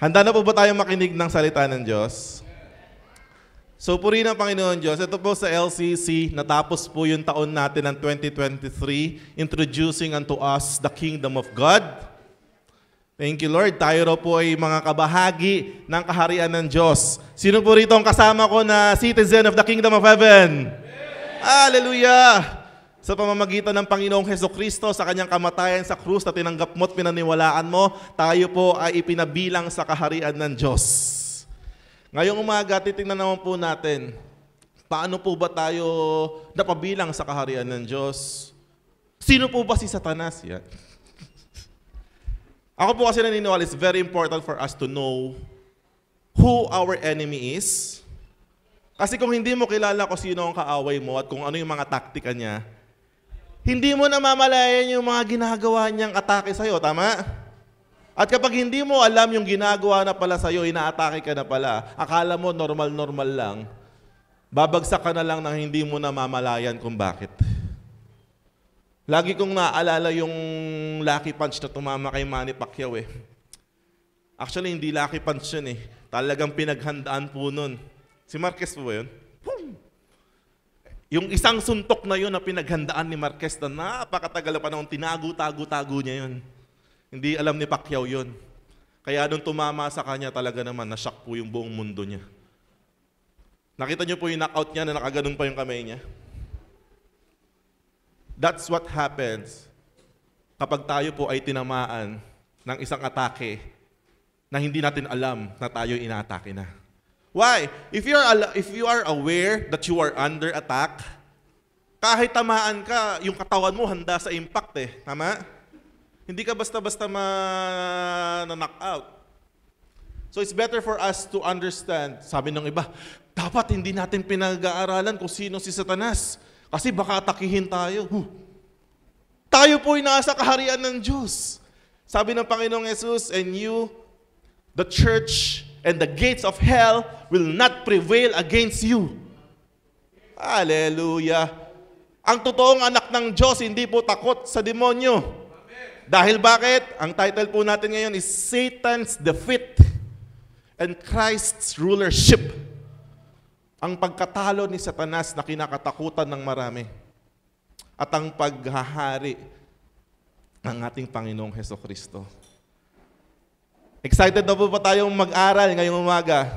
Handa na po ba tayong makinig ng salita ng Diyos? So puri ng Panginoon Diyos. Ito po sa LCC, natapos po yung taon natin ng 2023, introducing unto us the kingdom of God. Thank you Lord. Tayo raw po ay mga kabahagi ng kaharian ng Diyos. Sino po rito ang kasama ko na citizen of the kingdom of heaven? Amen. Hallelujah! sa pamamagitan ng Panginoong Heso Kristo sa kanyang kamatayan sa krus na tinanggap mo at pinaniwalaan mo, tayo po ay ipinabilang sa kaharian ng Diyos. Ngayong umaga, titingnan naman po natin, paano po ba tayo napabilang sa kaharian ng Diyos? Sino po ba si Satanas? Yan. Ako po kasi naniniwala, it's very important for us to know who our enemy is. Kasi kung hindi mo kilala kung sino ang kaaway mo at kung ano yung mga taktika niya, hindi mo namamalayan yung mga ginagawa niyang atake sa'yo, tama? At kapag hindi mo alam yung ginagawa na pala sa'yo, inaatake ka na pala, akala mo normal-normal lang, babagsak ka na lang nang hindi mo namamalayan kung bakit. Lagi kong naaalala yung lucky punch na tumama kay Manny Pacquiao eh. Actually, hindi lucky punch yun eh. Talagang pinaghandaan po nun. Si Marquez po ba yun? Boom! Yung isang suntok na yun na pinaghandaan ni Marquez na napakatagal pa noong tinago-tago-tago niya yun. Hindi alam ni Pacquiao yun. Kaya nung tumama sa kanya talaga naman, nasyak po yung buong mundo niya. Nakita niyo po yung knockout niya na nakaganon pa yung kamay niya. That's what happens kapag tayo po ay tinamaan ng isang atake na hindi natin alam na tayo inaatake na. Why? If you are if you are aware that you are under attack, kahit tamaan ka, yung katawan mo handa sa impact eh. Tama? Hindi ka basta-basta ma-knock out. So it's better for us to understand, sabi ng iba, dapat hindi natin pinag-aaralan kung sino si Satanas. Kasi baka atakihin tayo. Huh. Tayo ay nasa kaharian ng Diyos. Sabi ng Panginoong Yesus, and you, the church, and the gates of hell will not prevail against you. Hallelujah. Ang totoong anak ng Diyos hindi po takot sa demonyo. Amen. Dahil bakit? Ang title po natin ngayon is Satan's Defeat and Christ's Rulership. Ang pagkatalo ni Satanas na kinakatakutan ng marami at ang paghahari ng ating Panginoong Heso Kristo. Excited na po ba tayong mag-aral ngayong umaga?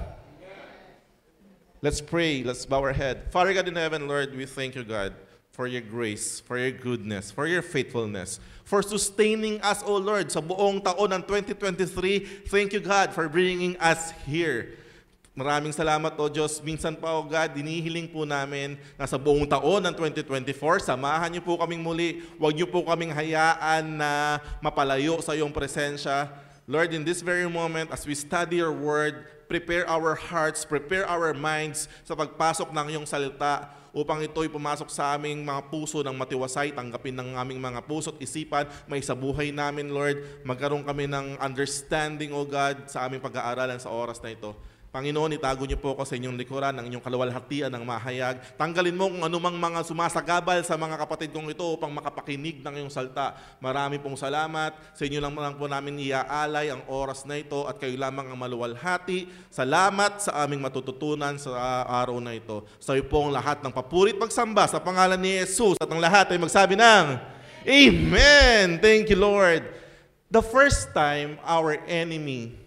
Let's pray. Let's bow our head. Father God in heaven, Lord, we thank you, God, for your grace, for your goodness, for your faithfulness, for sustaining us, O Lord, sa buong taon ng 2023. Thank you, God, for bringing us here. Maraming salamat, O Diyos. Minsan pa, O God, dinihiling po namin na sa buong taon ng 2024, samahan niyo po kaming muli. Huwag niyo po kaming hayaan na mapalayo sa iyong presensya Lord, in this very moment, as we study your word, prepare our hearts, prepare our minds sa pagpasok ng iyong salita upang ito'y pumasok sa aming mga puso ng matiwasay, tanggapin ng aming mga puso at isipan, may sa buhay namin, Lord. Magkaroon kami ng understanding, O God, sa aming pag-aaralan sa oras na ito. Panginoon, itago niyo po ako sa inyong likuran, ang inyong kaluwalhatian, ang mahayag. Tanggalin mo kung anumang mga sumasagabal sa mga kapatid kong ito upang makapakinig ng iyong salta. Marami pong salamat. Sa inyo lang, lang po namin iaalay ang oras na ito at kayo lamang ang maluwalhati. Salamat sa aming matututunan sa araw na ito. Sa iyo pong lahat ng papurit pagsamba sa pangalan ni Jesus at ang lahat ay magsabi ng Amen! Thank you, Lord. The first time our enemy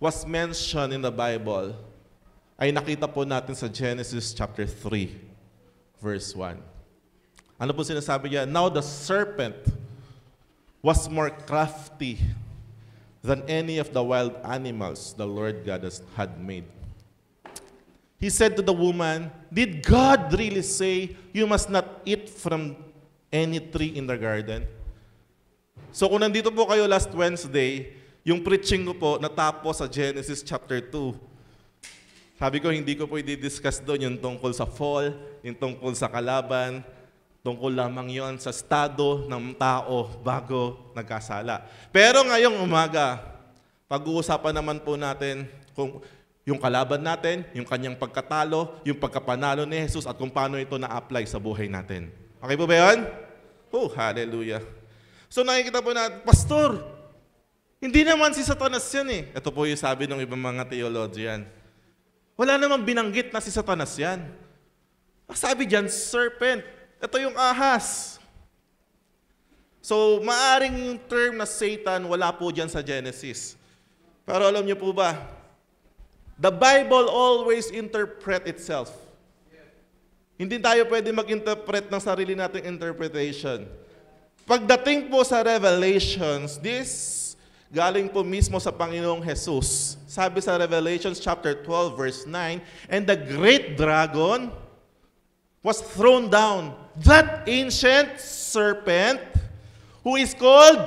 was mentioned in the Bible ay nakita po natin sa Genesis chapter 3, verse 1. Ano po sinasabi niya? Now the serpent was more crafty than any of the wild animals the Lord God had made. He said to the woman, Did God really say you must not eat from any tree in the garden? So kung nandito po kayo last Wednesday, yung preaching ko po natapos sa Genesis chapter 2. Sabi ko, hindi ko po i-discuss doon yung tungkol sa fall, yung tungkol sa kalaban, tungkol lamang yon sa estado ng tao bago nagkasala. Pero ngayong umaga, pag-uusapan naman po natin kung yung kalaban natin, yung kanyang pagkatalo, yung pagkapanalo ni Jesus at kung paano ito na-apply sa buhay natin. Okay po ba yun? Oh, hallelujah. So nakikita po natin, Pastor, hindi naman si Satanas yan eh. Ito po yung sabi ng ibang mga theologian. Wala namang binanggit na si Satanas yan. Ang sabi dyan, serpent. Ito yung ahas. So, maaring yung term na Satan, wala po dyan sa Genesis. Pero alam niyo po ba, the Bible always interpret itself. Hindi tayo pwede mag-interpret ng sarili nating interpretation. Pagdating po sa Revelations, this galing po mismo sa Panginoong Jesus. Sabi sa Revelation chapter 12 verse 9, and the great dragon was thrown down, that ancient serpent who is called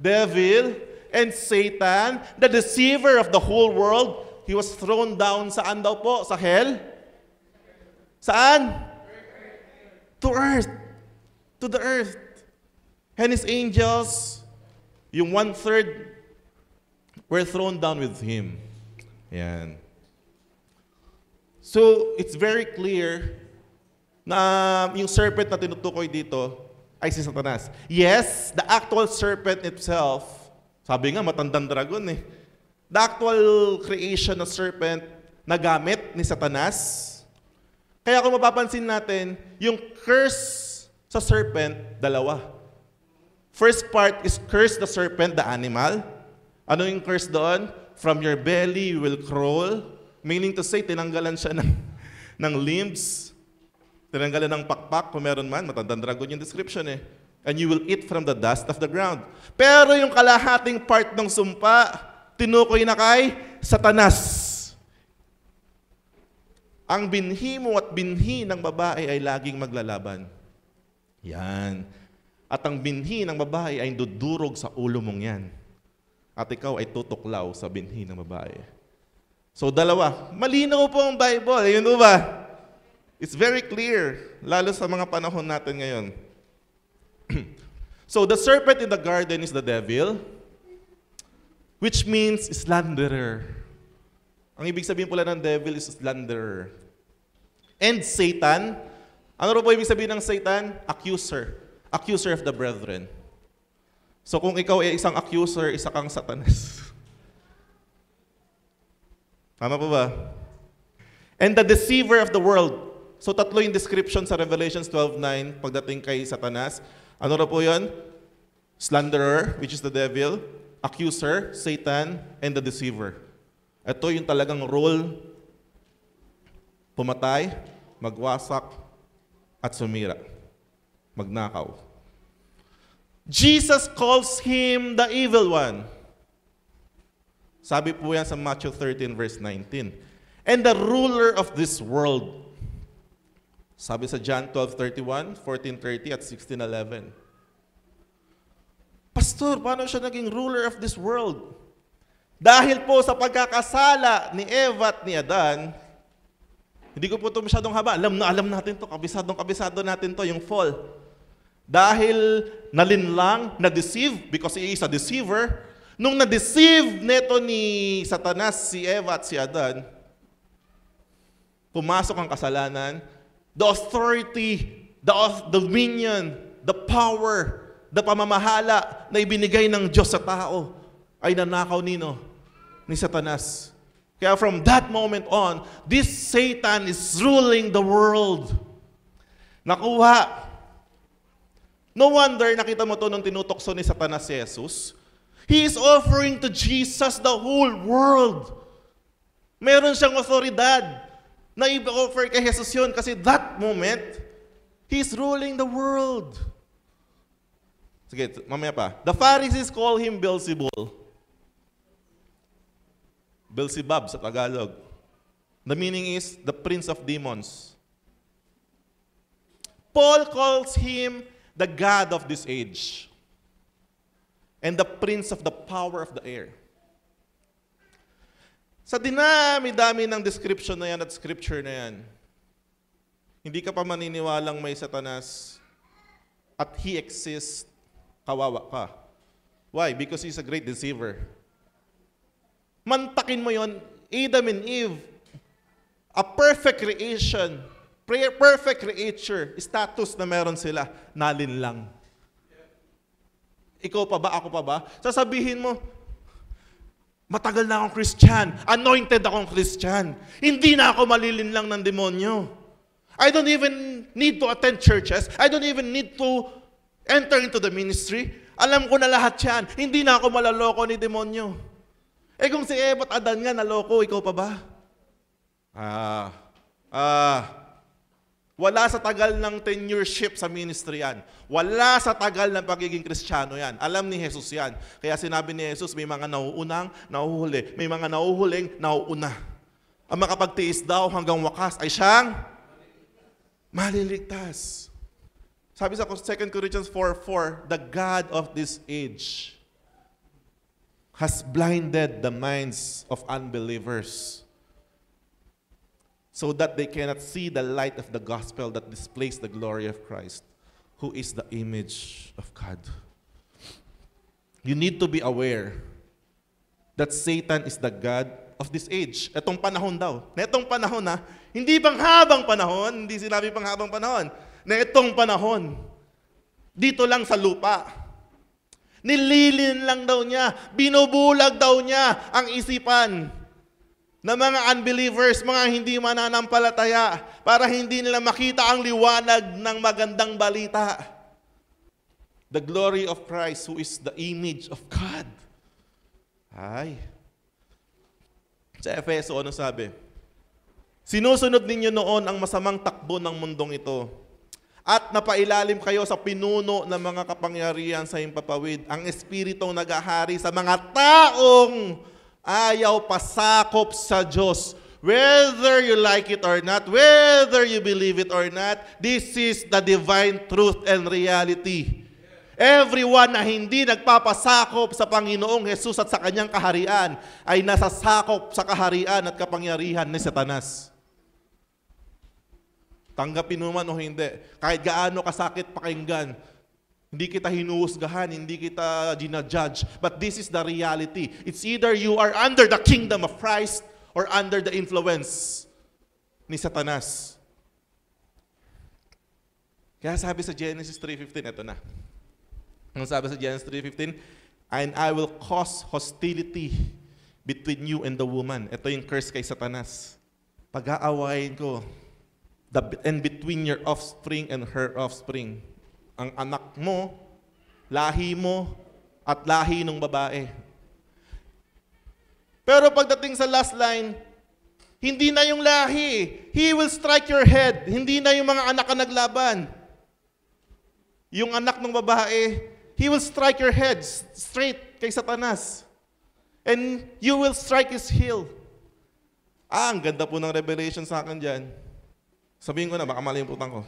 devil and Satan, the deceiver of the whole world, he was thrown down saan daw po? Sa hell? Saan? To earth. To the earth. And his angels yung one-third, were thrown down with him. Yan. So, it's very clear na yung serpent na tinutukoy dito ay si Satanas. Yes, the actual serpent itself, sabi nga, matandang dragon eh. The actual creation na serpent na gamit ni Satanas. Kaya kung mapapansin natin, yung curse sa serpent, dalawa. First part is curse the serpent, the animal. Ano yung curse doon? From your belly you will crawl. Meaning to say, tinanggalan siya ng, ng limbs. Tinanggalan ng pakpak, kung meron man. Matandang dragon yung description eh. And you will eat from the dust of the ground. Pero yung kalahating part ng sumpa, tinukoy na kay Satanas. Ang binhi mo at binhi ng babae ay laging maglalaban. Yan. At ang binhi ng babae ay dudurog sa ulo mong yan. At ikaw ay tutuklaw sa binhi ng babae. So dalawa, malinaw po ang Bible. Ayun ba? It's very clear, lalo sa mga panahon natin ngayon. so the serpent in the garden is the devil, which means slanderer. Ang ibig sabihin pala ng devil is slanderer. And Satan, ano po ibig sabihin ng Satan? Accuser accuser of the brethren. So kung ikaw ay isang accuser, isa kang satanas. Tama po ba? And the deceiver of the world. So tatlo yung description sa Revelation 12.9 pagdating kay satanas. Ano na po yun? Slanderer, which is the devil, accuser, Satan, and the deceiver. Ito yung talagang role pumatay, magwasak, at sumira magnakaw. Jesus calls him the evil one. Sabi po yan sa Matthew 13 verse 19. And the ruler of this world. Sabi sa John 12:31, 14:30 at 16:11. Pastor, paano siya naging ruler of this world? Dahil po sa pagkakasala ni Eva at ni Adan, hindi ko po ito masyadong haba. Alam na alam natin to, kabisadong kabisado natin to, yung fall. Dahil nalinlang, na-deceive, because he is a deceiver, nung na-deceive neto ni Satanas, si Eva at si Adan, pumasok ang kasalanan, the authority, the dominion, the power, the pamamahala na ibinigay ng Diyos sa tao ay nanakaw nino ni Satanas. Kaya from that moment on, this Satan is ruling the world. Nakuha No wonder nakita mo to nung tinutokso ni Satanas si Jesus. He is offering to Jesus the whole world. Meron siyang otoridad na i-offer kay Jesus yun kasi that moment, He is ruling the world. Sige, mamaya pa. The Pharisees call him Beelzebul. Beelzebub sa Tagalog. The meaning is the prince of demons. Paul calls him the God of this age, and the prince of the power of the air. Sa dinami-dami ng description na yan at scripture na yan, hindi ka pa maniniwalang may satanas at he exists, kawawa ka. Why? Because he's a great deceiver. Mantakin mo yon Adam and Eve, a perfect creation, perfect creature status na meron sila, nalin lang Ikaw pa ba? Ako pa ba? Sasabihin mo, matagal na akong Christian. Anointed akong Christian. Hindi na ako lang ng demonyo. I don't even need to attend churches. I don't even need to enter into the ministry. Alam ko na lahat yan. Hindi na ako malaloko ni demonyo. Eh kung si Eva at Adan nga naloko, ikaw pa ba? Ah, ah, wala sa tagal ng tenureship sa ministry yan. Wala sa tagal ng pagiging kristyano yan. Alam ni Jesus yan. Kaya sinabi ni Jesus, may mga nauunang, nauhuli. May mga nauhuling, nauuna. Ang makapagtiis daw hanggang wakas ay siyang maliligtas. Sabi sa 2 Corinthians 4.4, The God of this age has blinded the minds of unbelievers so that they cannot see the light of the gospel that displays the glory of Christ, who is the image of God. You need to be aware that Satan is the God of this age. Etong panahon daw. Na etong panahon na, hindi panghabang panahon, hindi sinabi panghabang panahon, na etong panahon, dito lang sa lupa. Nililin lang daw niya, binubulag daw niya ang isipan na mga unbelievers, mga hindi mananampalataya, para hindi nila makita ang liwanag ng magandang balita. The glory of Christ who is the image of God. Ay. Sa Efeso, ano sabi? Sinusunod ninyo noon ang masamang takbo ng mundong ito at napailalim kayo sa pinuno ng mga kapangyarihan sa impapawid, ang espiritong nagahari sa mga taong Ayaw pasakop sa Diyos. Whether you like it or not, whether you believe it or not, this is the divine truth and reality. Everyone na hindi nagpapasakop sa Panginoong Jesus at sa kanyang kaharian ay nasasakop sa kaharian at kapangyarihan ni Satanas. Tanggapin mo man o hindi, kahit gaano kasakit pakinggan, hindi kita hinuhusgahan, hindi kita ginajudge. But this is the reality. It's either you are under the kingdom of Christ or under the influence ni Satanas. Kaya sabi sa Genesis 3.15, ito na. Ang sabi sa Genesis 3.15, And I will cause hostility between you and the woman. Ito yung curse kay Satanas. Pag-aawayin ko, the, and between your offspring and her offspring ang anak mo, lahi mo, at lahi ng babae. Pero pagdating sa last line, hindi na yung lahi. He will strike your head. Hindi na yung mga anak ang naglaban. Yung anak ng babae, he will strike your head straight kay Satanas. And you will strike his heel. Ah, ang ganda po ng revelation sa akin dyan. Sabihin ko na, baka putang ko.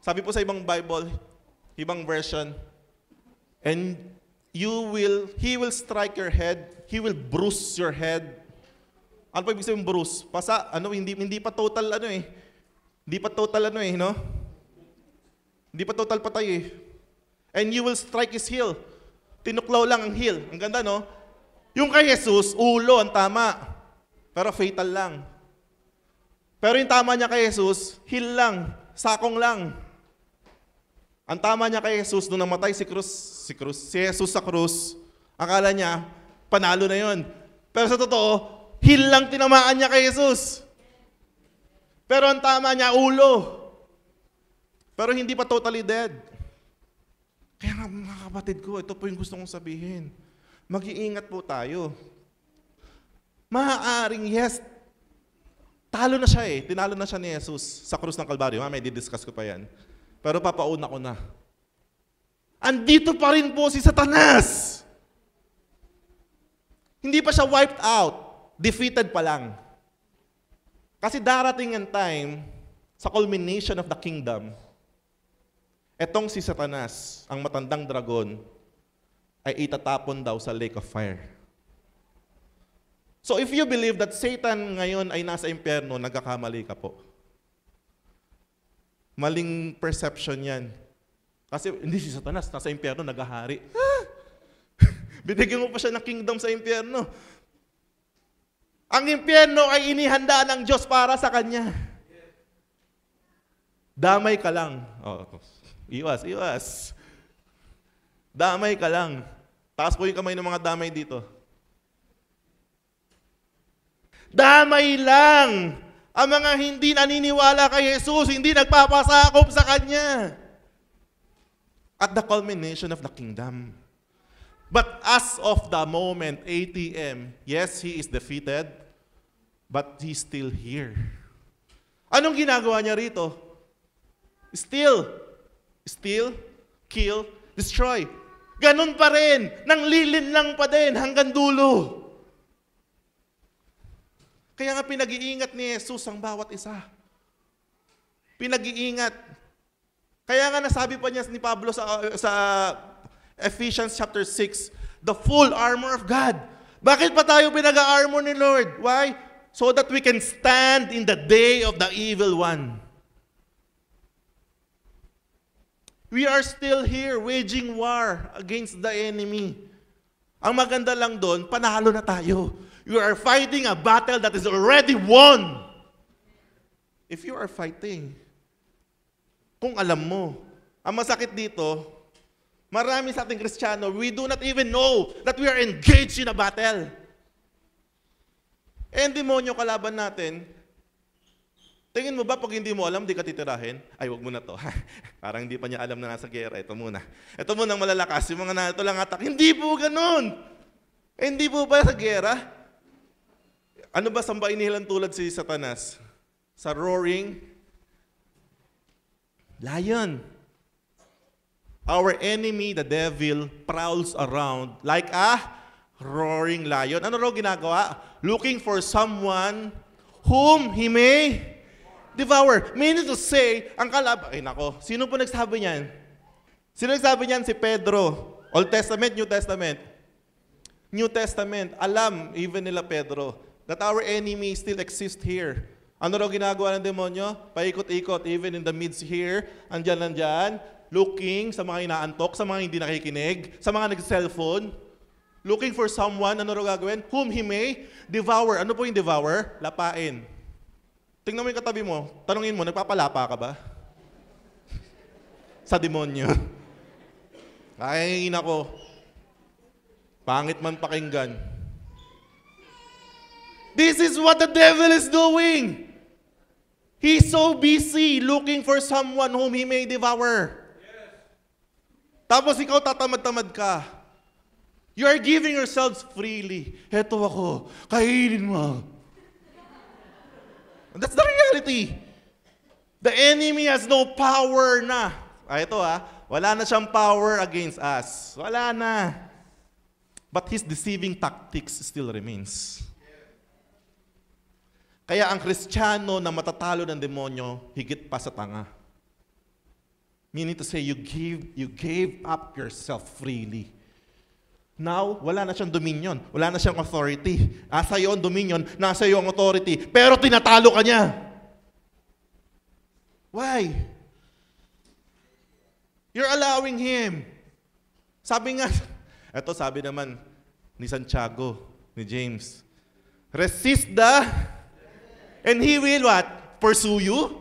Sabi po sa ibang Bible, ibang version, and you will, he will strike your head, he will bruise your head. Ano pa ibig sabihin bruise? Pasa, ano, hindi, hindi pa total ano eh. Hindi pa total ano eh, no? Hindi pa total patay eh. And you will strike his heel. Tinuklaw lang ang heel. Ang ganda, no? Yung kay Jesus, ulo ang tama. Pero fatal lang. Pero yung tama niya kay Jesus, heel lang. Sakong lang. Ang tama niya kay Jesus nung namatay si Cruz, si Cruz, si Jesus sa krus, akala niya panalo na 'yon. Pero sa totoo, heel lang tinamaan niya kay Jesus. Pero ang tama niya ulo. Pero hindi pa totally dead. Kaya nga mga kapatid ko, ito po yung gusto kong sabihin. Mag-iingat po tayo. Maaaring yes, talo na siya eh. Tinalo na siya ni Jesus sa krus ng Kalbaryo. Mamaya, didiscuss ko pa yan. Pero papauna ko na. Andito pa rin po si Satanas. Hindi pa siya wiped out. Defeated pa lang. Kasi darating ang time sa culmination of the kingdom, etong si Satanas, ang matandang dragon, ay itatapon daw sa lake of fire. So if you believe that Satan ngayon ay nasa impyerno, nagkakamali ka po. Maling perception yan. Kasi hindi si Satanas, nasa impyerno, nagahari. Binigyan mo pa siya ng kingdom sa impyerno. Ang impyerno ay inihanda ng Diyos para sa Kanya. Damay ka lang. Oh, iwas, iwas. Damay ka lang. Taas po yung kamay ng mga damay dito. Damay lang ang mga hindi naniniwala kay Jesus, hindi nagpapasakop sa Kanya. At the culmination of the kingdom. But as of the moment, 8 a.m., yes, He is defeated, but He's still here. Anong ginagawa niya rito? Still, Still. kill, destroy. Ganun pa rin, nang lilin lang pa din hanggang dulo. Kaya nga pinag-iingat ni Jesus ang bawat isa. Pinag-iingat. Kaya nga nasabi pa niya ni Pablo sa, sa Ephesians chapter 6, the full armor of God. Bakit pa tayo pinag-armor ni Lord? Why? So that we can stand in the day of the evil one. We are still here waging war against the enemy. Ang maganda lang doon, panalo na tayo. You are fighting a battle that is already won. If you are fighting, kung alam mo, ang masakit dito, marami sa ating Kristiyano, we do not even know that we are engaged in a battle. Eh, ang demonyo kalaban natin, tingin mo ba pag hindi mo alam, di ka titirahin? Ay, wag mo na to. Parang hindi pa niya alam na nasa gera. Ito muna. Ito muna ang malalakas. Yung mga na ito lang atak. Hindi po ganun. Eh, hindi po ba sa gera? Ano ba sambain ni tulad si Satanas? Sa roaring lion. Our enemy, the devil, prowls around like a roaring lion. Ano raw ginagawa? Looking for someone whom he may devour. Meaning to say, ang kalaban, Ay nako, sino po nagsabi niyan? Sino nagsabi niyan? Si Pedro. Old Testament, New Testament. New Testament, alam even nila Pedro that our enemy still exists here. Ano raw ginagawa ng demonyo? Paikot-ikot, even in the midst here, andyan, andyan, looking sa mga inaantok, sa mga hindi nakikinig, sa mga nag-cellphone, looking for someone, ano raw gagawin? Whom he may devour. Ano po yung devour? Lapain. Tingnan mo yung katabi mo, tanungin mo, nagpapalapa ka ba? sa demonyo. Ay, nako. Pangit man pakinggan. This is what the devil is doing. He's so busy looking for someone whom he may devour. Yes. Tapos ikaw tatamad-tamad ka. You are giving yourselves freely. Heto ako, kainin mo. That's the reality. The enemy has no power na. Ah, ito ah, wala na siyang power against us. Wala na. But his deceiving tactics still remains. Kaya ang kristyano na matatalo ng demonyo, higit pa sa tanga. Meaning to say, you give, you gave up yourself freely. Now, wala na siyang dominion. Wala na siyang authority. Asa iyo ang dominion, nasa iyo ang authority. Pero tinatalo ka niya. Why? You're allowing him. Sabi nga, eto sabi naman ni Santiago, ni James, resist the And He will what? Pursue you?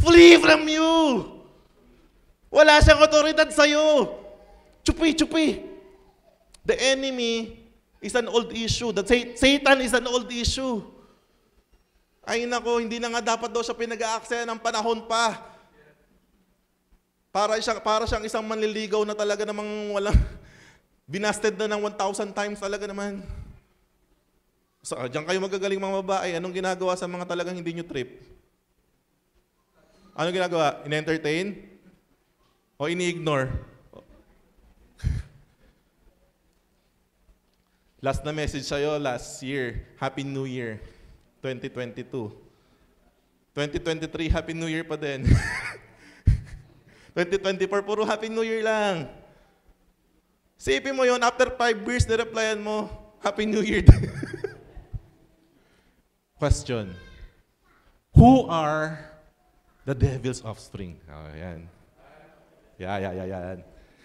Flee from you! Wala siyang otoridad sa'yo. Chupi, chupi. The enemy is an old issue. The Satan is an old issue. Ay nako, hindi na nga dapat daw siya pinag-aaksaya ng panahon pa. Para siyang, para siyang isang manliligaw na talaga namang walang binasted na ng 1,000 times talaga naman. Sa, diyan kayo magagaling mga babae. Anong ginagawa sa mga talagang hindi nyo trip? Anong ginagawa? In-entertain? O ini-ignore? last na message sa'yo last year. Happy New Year 2022. 2023, Happy New Year pa din. 2024, puro Happy New Year lang. Sipin mo yon after 5 years, nireplyan mo, Happy New Year. Question. Who are the devil's offspring? Oh, yan. Yeah, yeah, yeah, yan.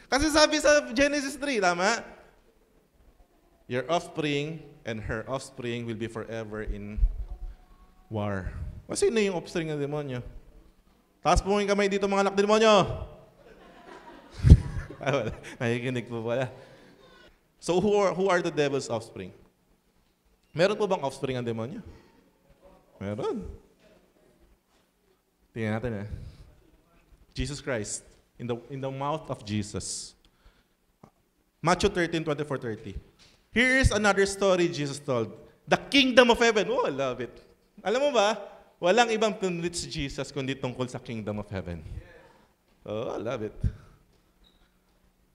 Kasi sabi sa Genesis 3, tama? Your offspring and her offspring will be forever in war. O sino yung offspring ng demonyo? Taas po yung kamay dito mga anak demonyo! Ah, Nakikinig po pala. So who are, who are the devil's offspring? Meron po bang offspring ang demonyo? Meron. Tingnan natin eh. Jesus Christ. In the, in the mouth of Jesus. Matthew 13, 24, 30. Here is another story Jesus told. The kingdom of heaven. Oh, I love it. Alam mo ba, walang ibang pinulit si Jesus kundi tungkol sa kingdom of heaven. Oh, I love it.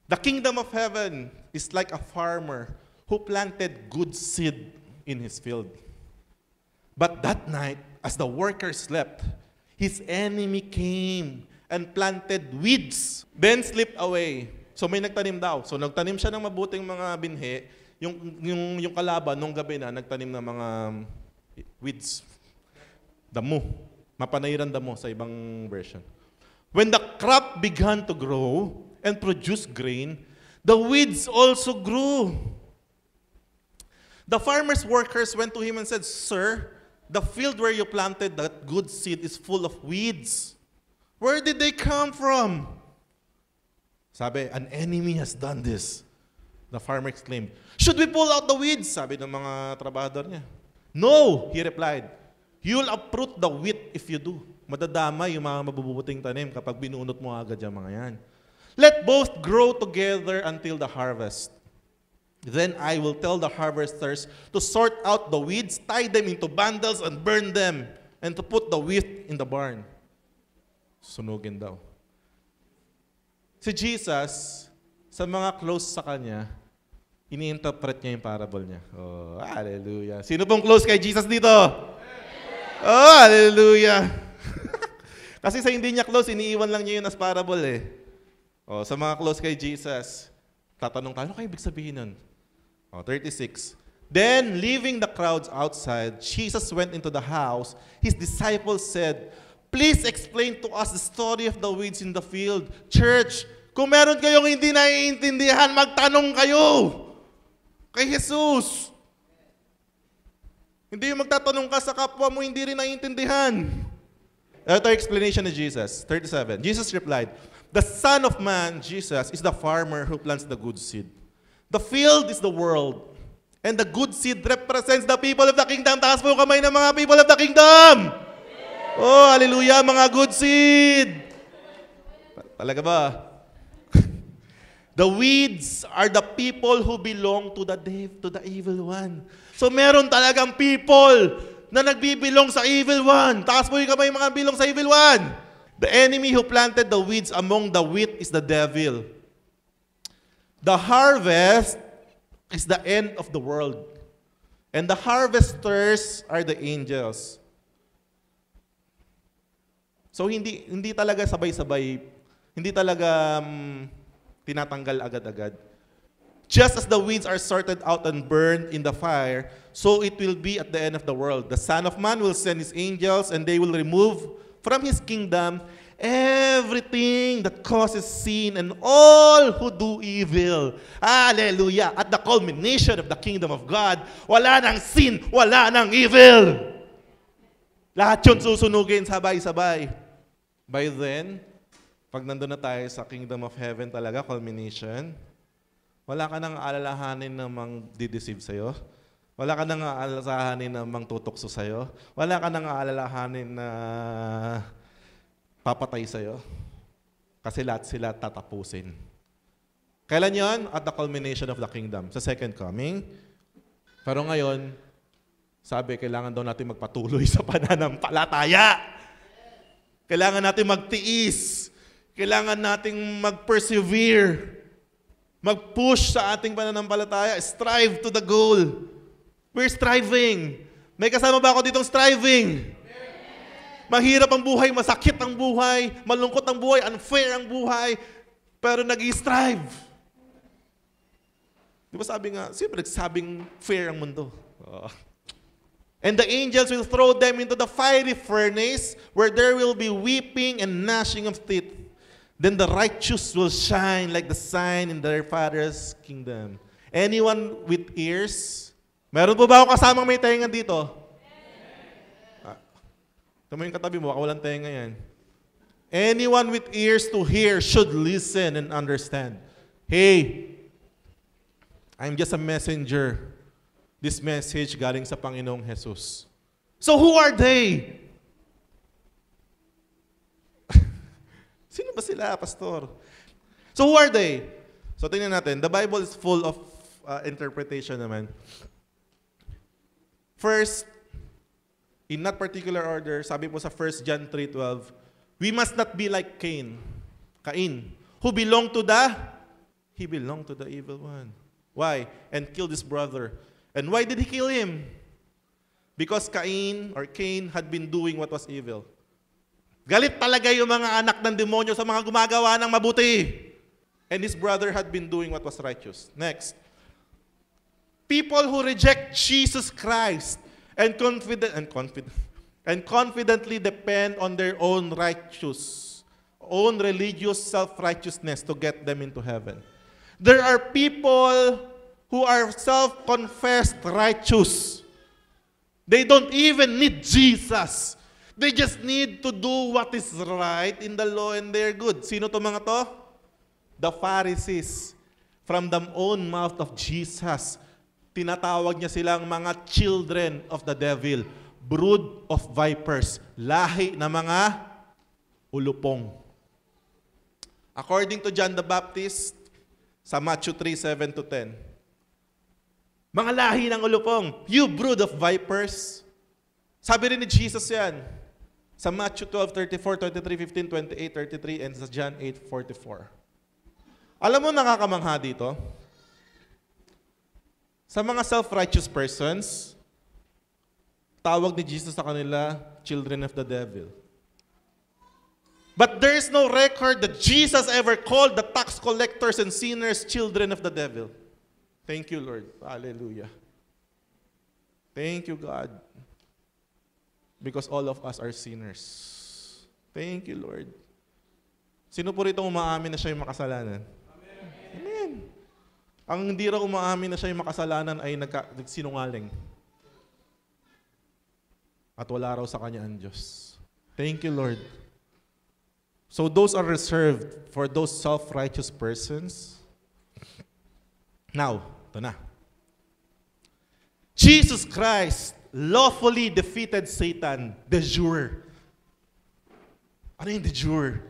The kingdom of heaven is like a farmer who planted good seed in his field. But that night, as the worker slept, his enemy came and planted weeds, then slipped away. So may nagtanim daw. So nagtanim siya ng mabuting mga binhi. Yung, yung, yung kalaban nung gabi na nagtanim ng mga um, weeds. Damo. Mapanayran damo sa ibang version. When the crop began to grow and produce grain, the weeds also grew. The farmer's workers went to him and said, Sir, The field where you planted that good seed is full of weeds. Where did they come from? Sabi, an enemy has done this. The farmer exclaimed, Should we pull out the weeds? Sabi ng mga trabador niya. No, he replied. You'll uproot the wheat if you do. Madadama yung mga mabubuting tanim kapag binunot mo agad yung mga yan. Let both grow together until the harvest. Then I will tell the harvesters to sort out the weeds, tie them into bundles, and burn them, and to put the wheat in the barn. Sunugin daw. Si Jesus, sa mga close sa kanya, iniinterpret niya yung parable niya. Oh, hallelujah. Sino pong close kay Jesus dito? Oh, hallelujah. Kasi sa hindi niya close, iniiwan lang niya yun as parable eh. Oh, sa mga close kay Jesus, tatanong tayo, ano kayo ibig sabihin nun? Oh, 36. Then, leaving the crowds outside, Jesus went into the house. His disciples said, Please explain to us the story of the weeds in the field. Church, kung meron kayong hindi naiintindihan, magtanong kayo kay Jesus. Hindi yung magtatanong ka sa kapwa mo, hindi rin naiintindihan. Ito explanation ni Jesus, 37. Jesus replied, The Son of Man, Jesus, is the farmer who plants the good seed. The field is the world. And the good seed represents the people of the kingdom. Taas po yung kamay ng mga people of the kingdom. Oh, hallelujah, mga good seed. Talaga ba? the weeds are the people who belong to the dev, to the evil one. So meron talagang people na nagbibilong sa evil one. Taas po yung kamay mga bilong sa evil one. The enemy who planted the weeds among the wheat is the devil. The harvest is the end of the world. And the harvesters are the angels. So hindi hindi talaga sabay-sabay, hindi talaga um, tinatanggal agad-agad. Just as the weeds are sorted out and burned in the fire, so it will be at the end of the world. The Son of Man will send his angels, and they will remove from his kingdom everything that causes sin and all who do evil. Hallelujah! At the culmination of the kingdom of God, wala nang sin, wala nang evil. Lahat yun susunugin sabay-sabay. By then, pag nandun na tayo sa kingdom of heaven talaga, culmination, wala ka nang alalahanin na mang dideceive sa'yo. Wala ka nang aalalahanin na mang tutukso sa'yo. Wala ka nang aalalahanin na papatay sa'yo. Kasi lahat sila tatapusin. Kailan yon? At the culmination of the kingdom. Sa second coming. Pero ngayon, sabi, kailangan daw natin magpatuloy sa pananampalataya. Kailangan natin magtiis. Kailangan nating mag-persevere. Mag-push sa ating pananampalataya. Strive to the goal. We're striving. May kasama ba ako ditong striving? Striving. Mahirap ang buhay, masakit ang buhay, malungkot ang buhay, unfair ang buhay, pero nag strive Di ba sabi nga, siyempre nagsabing fair ang mundo. Oh. And the angels will throw them into the fiery furnace where there will be weeping and gnashing of teeth. Then the righteous will shine like the sign in their Father's kingdom. Anyone with ears? Meron po ba akong kasamang may tainga dito? Ito mo yung katabi mo, baka walang tenga yan. Anyone with ears to hear should listen and understand. Hey, I'm just a messenger. This message galing sa Panginoong Jesus. So who are they? Sino ba sila, pastor? So who are they? So tingnan natin, the Bible is full of uh, interpretation naman. First, in that particular order, sabi po sa 1 John 3.12, we must not be like Cain, Cain, who belonged to the, he belonged to the evil one. Why? And killed his brother. And why did he kill him? Because Cain or Cain had been doing what was evil. Galit talaga yung mga anak ng demonyo sa mga gumagawa ng mabuti. And his brother had been doing what was righteous. Next. People who reject Jesus Christ and confident and confident and confidently depend on their own righteous, own religious self-righteousness to get them into heaven. There are people who are self-confessed righteous. They don't even need Jesus. They just need to do what is right in the law and their good. Sino to mga to? The Pharisees. From the own mouth of Jesus, tinatawag niya silang mga children of the devil, brood of vipers, lahi na mga ulupong. According to John the Baptist, sa Matthew 3, 7 to 10, mga lahi ng ulupong, you brood of vipers. Sabi rin ni Jesus yan sa Matthew 12, 34, 23, 15, 28, 33, and sa John 8, 44. Alam mo nakakamangha dito? Sa mga self-righteous persons, tawag ni Jesus sa kanila, children of the devil. But there is no record that Jesus ever called the tax collectors and sinners children of the devil. Thank you, Lord. Hallelujah. Thank you, God. Because all of us are sinners. Thank you, Lord. Sino po rito umaamin na siya yung makasalanan? Ang hindi raw umaamin na siya'y makasalanan ay nagka, nagsinungaling. At wala raw sa kanya ang Diyos. Thank you, Lord. So those are reserved for those self-righteous persons. Now, ito na. Jesus Christ lawfully defeated Satan, the juror. Ano yung the juror?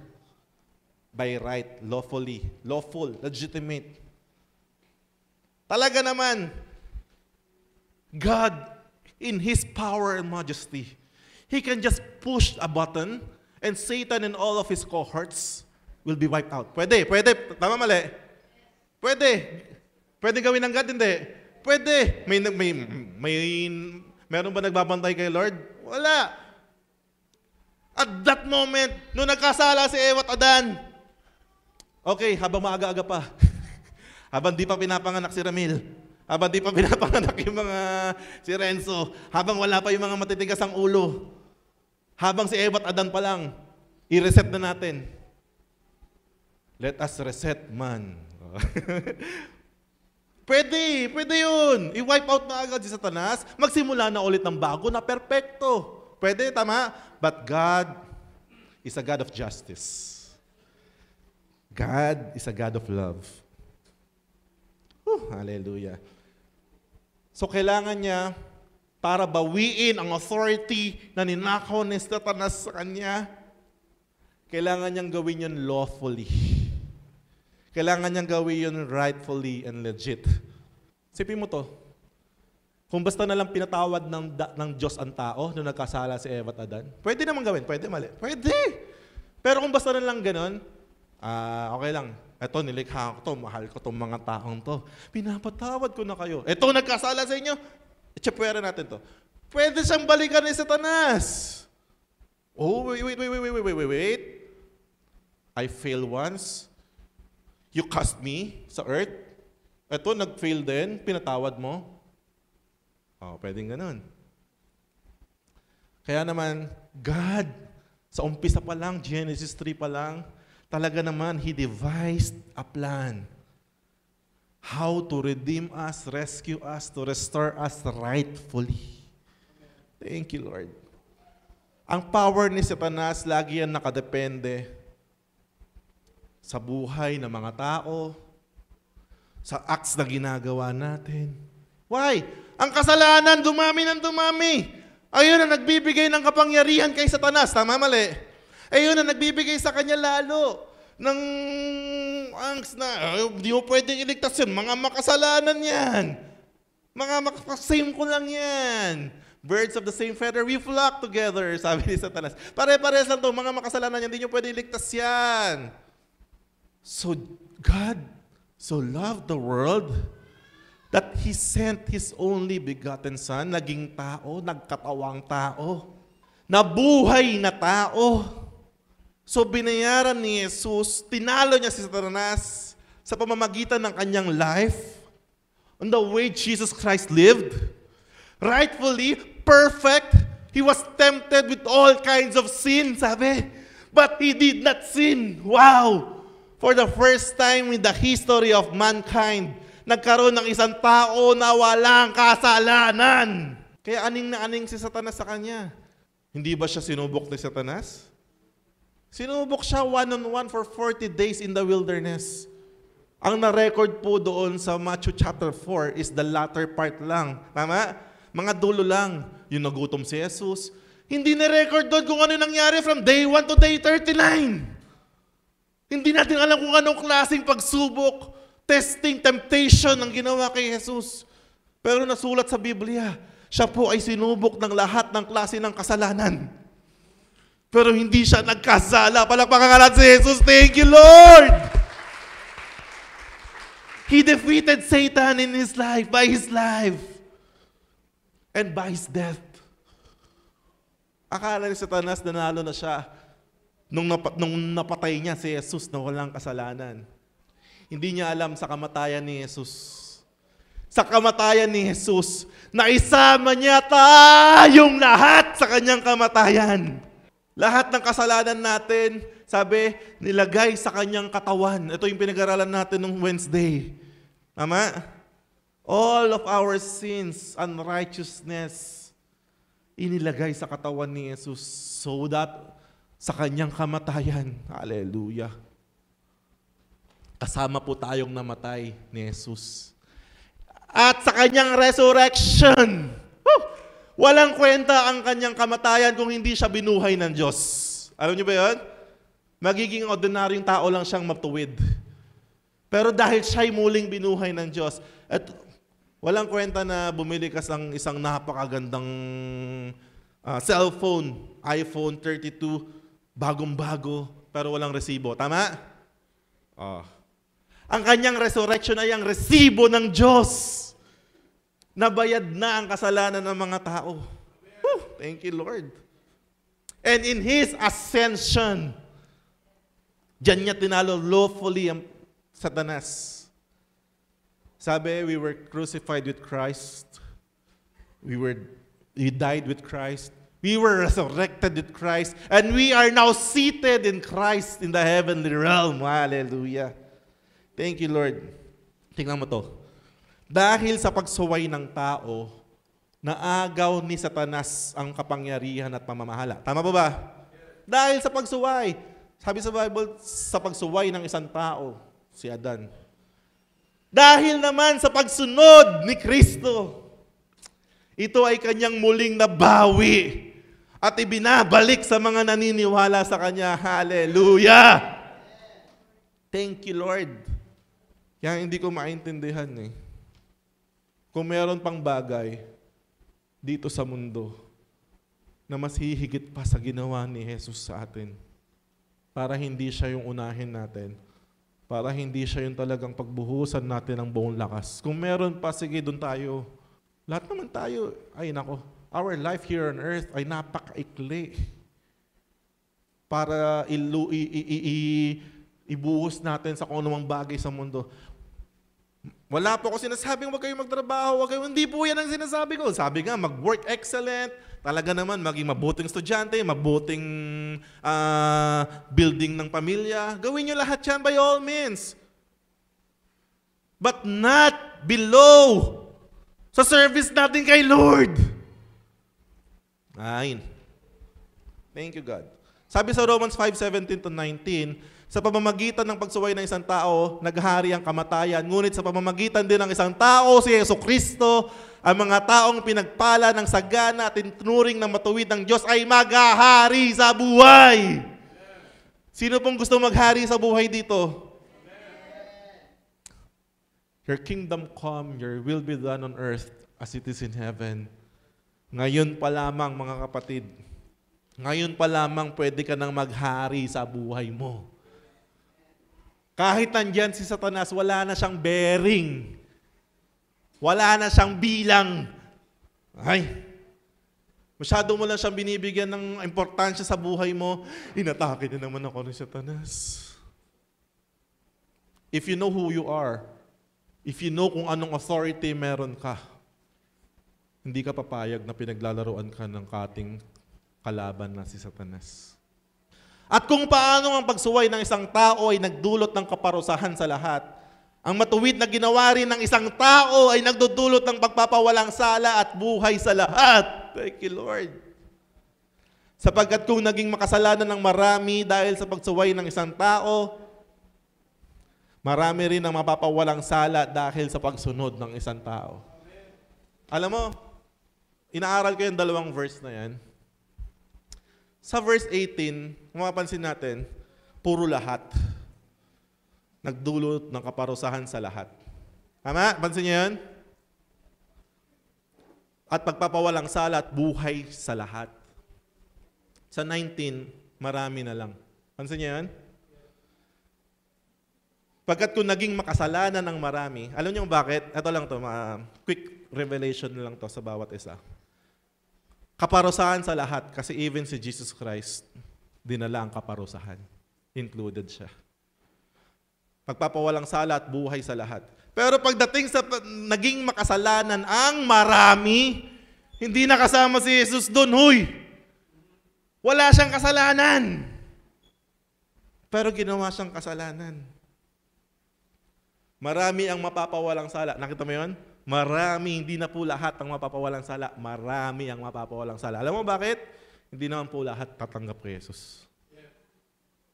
By right, lawfully, lawful, legitimate. Talaga naman, God, in His power and majesty, He can just push a button and Satan and all of his cohorts will be wiped out. Pwede, pwede. Tama mali? Pwede. Pwede gawin ng God, hindi. Pwede. May, may, may, meron ba nagbabantay kay Lord? Wala. At that moment, nung nagkasala si Ewa at Adan, okay, habang maaga-aga pa, habang di pa pinapanganak si Ramil. Habang di pa pinapanganak yung mga si Renzo. Habang wala pa yung mga matitigas ang ulo. Habang si Eva at Adan pa lang. I-reset na natin. Let us reset man. pwede, pwede yun. I-wipe out na agad si Satanas. Magsimula na ulit ng bago na perpekto. Pwede, tama? But God is a God of justice. God is a God of love. Whew, hallelujah. So kailangan niya para bawiin ang authority na ninakaw ni Satanas sa kanya, kailangan niyang gawin yun lawfully. Kailangan niyang gawin yun rightfully and legit. Sipin mo to. Kung basta nalang pinatawad ng, ng Diyos ang tao nung nagkasala si Eva at Adan, pwede naman gawin, pwede mali. Pwede! Pero kung basta nalang ganun, ah, uh, okay lang, ito, nilikha ko to, mahal ko tong mga taong to. Pinapatawad ko na kayo. Ito, nagkasala sa inyo. Itsepwera natin to. Pwede siyang balikan ni Satanas. Oh, wait, wait, wait, wait, wait, wait, wait, wait. I fail once. You cast me sa earth. Ito, nag-fail din. Pinatawad mo. Oh, pwedeng ganun. Kaya naman, God, sa umpisa pa lang, Genesis 3 pa lang, talaga naman, He devised a plan how to redeem us, rescue us, to restore us rightfully. Thank you, Lord. Ang power ni Satanas, lagi yan nakadepende sa buhay ng mga tao, sa acts na ginagawa natin. Why? Ang kasalanan, dumami ng dumami. Ayun ang nagbibigay ng kapangyarihan kay Satanas. Tama, mali? Eh yun na, nagbibigay sa kanya lalo ng angst na hindi mo pwedeng iligtas yun. Mga makasalanan yan. Mga makasame ko lang yan. Birds of the same feather, we flock together, sabi ni Satanas. Pare-pares lang to, mga makasalanan yan, hindi nyo pwede iligtas yan. So God so loved the world that He sent His only begotten Son, naging tao, nagkatawang tao, nabuhay na tao So binayaran ni Jesus, tinalo niya si Satanas sa pamamagitan ng kanyang life on the way Jesus Christ lived. Rightfully, perfect, He was tempted with all kinds of sin, sabi. But He did not sin. Wow! For the first time in the history of mankind, nagkaroon ng isang tao na walang kasalanan. Kaya aning na aning si Satanas sa kanya. Hindi ba siya sinubok ni Satanas? Sinubok siya one-on-one for 40 days in the wilderness. Ang na-record po doon sa Matthew chapter 4 is the latter part lang. Tama? Mga dulo lang. Yung nagutom si Jesus. Hindi na-record doon kung ano nangyari from day 1 to day 39. Hindi natin alam kung anong klaseng pagsubok, testing, temptation ang ginawa kay Jesus. Pero nasulat sa Biblia, siya po ay sinubok ng lahat ng klase ng kasalanan. Pero hindi siya nagkasala. Palakpakan natin si Jesus. Thank you, Lord! He defeated Satan in his life, by his life, and by his death. Akala ni Satanas nanalo na siya nung, nap- nung napatay niya si Jesus na walang kasalanan. Hindi niya alam sa kamatayan ni Jesus. Sa kamatayan ni Jesus, na isama niya tayong lahat sa kanyang kamatayan. Lahat ng kasalanan natin, sabi, nilagay sa kanyang katawan. Ito yung pinag-aralan natin nung Wednesday. Tama? All of our sins unrighteousness, inilagay sa katawan ni Jesus so that sa kanyang kamatayan, hallelujah, kasama po tayong namatay ni Jesus. At sa kanyang resurrection, Walang kwenta ang kanyang kamatayan kung hindi siya binuhay ng Diyos. Alam niyo ba yun? Magiging ordinaryong tao lang siyang matuwid. Pero dahil siya'y muling binuhay ng Diyos, at walang kwenta na bumili ka ng isang napakagandang uh, cellphone, iPhone 32, bagong-bago, pero walang resibo. Tama? Oh. Ang kanyang resurrection ay ang resibo ng Diyos. Nabayad na ang kasalanan ng mga tao. Whew, thank you, Lord. And in His ascension, diyan niya tinalo lawfully ang Satanas. Sabi, we were crucified with Christ. We were we died with Christ. We were resurrected with Christ. And we are now seated in Christ in the heavenly realm. Hallelujah. Thank you, Lord. Tingnan mo to. Dahil sa pagsuway ng tao, naagaw ni Satanas ang kapangyarihan at pamamahala. Tama ba ba? Dahil sa pagsuway. Sabi sa Bible, sa pagsuway ng isang tao, si Adan. Dahil naman sa pagsunod ni Kristo, ito ay kanyang muling nabawi at ibinabalik sa mga naniniwala sa kanya. Hallelujah! Thank you, Lord. Kaya hindi ko maintindihan eh kung meron pang bagay dito sa mundo na mas hihigit pa sa ginawa ni Jesus sa atin para hindi siya yung unahin natin, para hindi siya yung talagang pagbuhusan natin ng buong lakas. Kung meron pa, sige, doon tayo. Lahat naman tayo, ay nako, our life here on earth ay napakaikli para ilu- i- i- i- ibuhos natin sa kung anumang bagay sa mundo. Wala po ako sinasabing huwag kayong magtrabaho, huwag kayong, hindi po yan ang sinasabi ko. Sabi nga, mag-work excellent, talaga naman maging mabuting estudyante, mabuting uh, building ng pamilya. Gawin niyo lahat yan by all means. But not below sa service natin kay Lord. Nine. Thank you, God. Sabi sa Romans 5:17 to 19, sa pamamagitan ng pagsuway ng isang tao, naghari ang kamatayan. Ngunit sa pamamagitan din ng isang tao, si Yeso Kristo, ang mga taong pinagpala ng sagana at intunuring ng matuwid ng Diyos ay maghahari sa buhay. Sino pong gusto maghari sa buhay dito? Your kingdom come, your will be done on earth as it is in heaven. Ngayon pa lamang, mga kapatid, ngayon pa lamang pwede ka nang maghari sa buhay mo. Kahit nandyan si Satanas, wala na siyang bearing. Wala na siyang bilang. Ay, masyado mo lang siyang binibigyan ng importansya sa buhay mo. Inatake na naman ako ni Satanas. If you know who you are, if you know kung anong authority meron ka, hindi ka papayag na pinaglalaroan ka ng kating kalaban na si Satanas. At kung paano ang pagsuway ng isang tao ay nagdulot ng kaparusahan sa lahat. Ang matuwid na ginawa rin ng isang tao ay nagdudulot ng pagpapawalang sala at buhay sa lahat. Thank you, Lord. Sapagkat kung naging makasalanan ng marami dahil sa pagsuway ng isang tao, marami rin ang mapapawalang sala dahil sa pagsunod ng isang tao. Alam mo, inaaral ko yung dalawang verse na yan. Sa verse 18, mapapansin natin, puro lahat. Nagdulot ng kaparusahan sa lahat. Tama? Pansin niyo yun? At pagpapawalang sala at buhay sa lahat. Sa 19, marami na lang. Pansin niyo yun? Pagkat kung naging makasalanan ng marami, alam niyo bakit? Ito lang to, ma- quick revelation lang to sa bawat isa Kaparusahan sa lahat kasi even si Jesus Christ, dinala ang kaparusahan. Included siya. Pagpapawalang sala at buhay sa lahat. Pero pagdating sa naging makasalanan ang marami, hindi nakasama si Jesus doon, huy! Wala siyang kasalanan! Pero ginawa siyang kasalanan. Marami ang mapapawalang sala. Nakita mo yon? Marami, hindi na po lahat ang mapapawalang sala. Marami ang mapapawalang sala. Alam mo bakit? Hindi naman po lahat tatanggap kay Jesus.